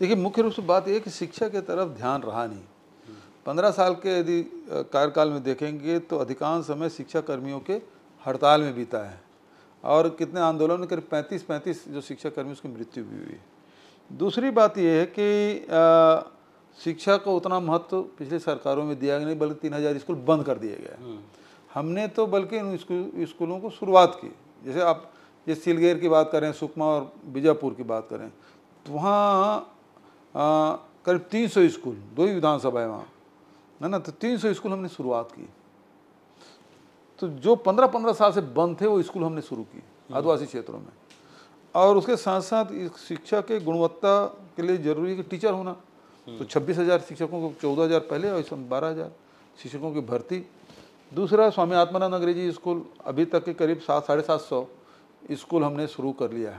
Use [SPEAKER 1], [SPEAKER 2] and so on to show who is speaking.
[SPEAKER 1] देखिए मुख्य रूप से बात यह है कि शिक्षा के तरफ ध्यान रहा नहीं पंद्रह साल के यदि कार्यकाल में देखेंगे तो अधिकांश समय शिक्षा कर्मियों के हड़ताल में बीता है और कितने आंदोलन में करीब पैंतीस पैंतीस जो शिक्षा कर्मी उसकी मृत्यु भी हुई है दूसरी बात यह है कि आ, शिक्षा को उतना महत्व पिछले सरकारों में दिया गया नहीं बल्कि तीन हज़ार स्कूल बंद कर दिए गए हम्म। हमने तो बल्कि इन स्कूलों को शुरुआत की जैसे आप जैसे सिलगेर की बात करें सुकमा और बीजापुर की बात करें तो वहाँ करीब 300 स्कूल दो ही विधानसभा है वहाँ है ना तो 300 स्कूल हमने शुरुआत की तो जो पंद्रह पंद्रह साल से बंद थे वो स्कूल हमने शुरू किए हम्म। आदिवासी क्षेत्रों में और उसके साथ साथ शिक्षा के गुणवत्ता के लिए जरूरी है कि टीचर होना तो हम्म। छब्बीस हज़ार शिक्षकों को चौदह हज़ार पहले और इसमें बारह हज़ार शिक्षकों की भर्ती दूसरा स्वामी आत्मानंद अंग्रेजी स्कूल अभी तक के करीब सात साढ़े सात सौ स्कूल हमने शुरू कर लिया है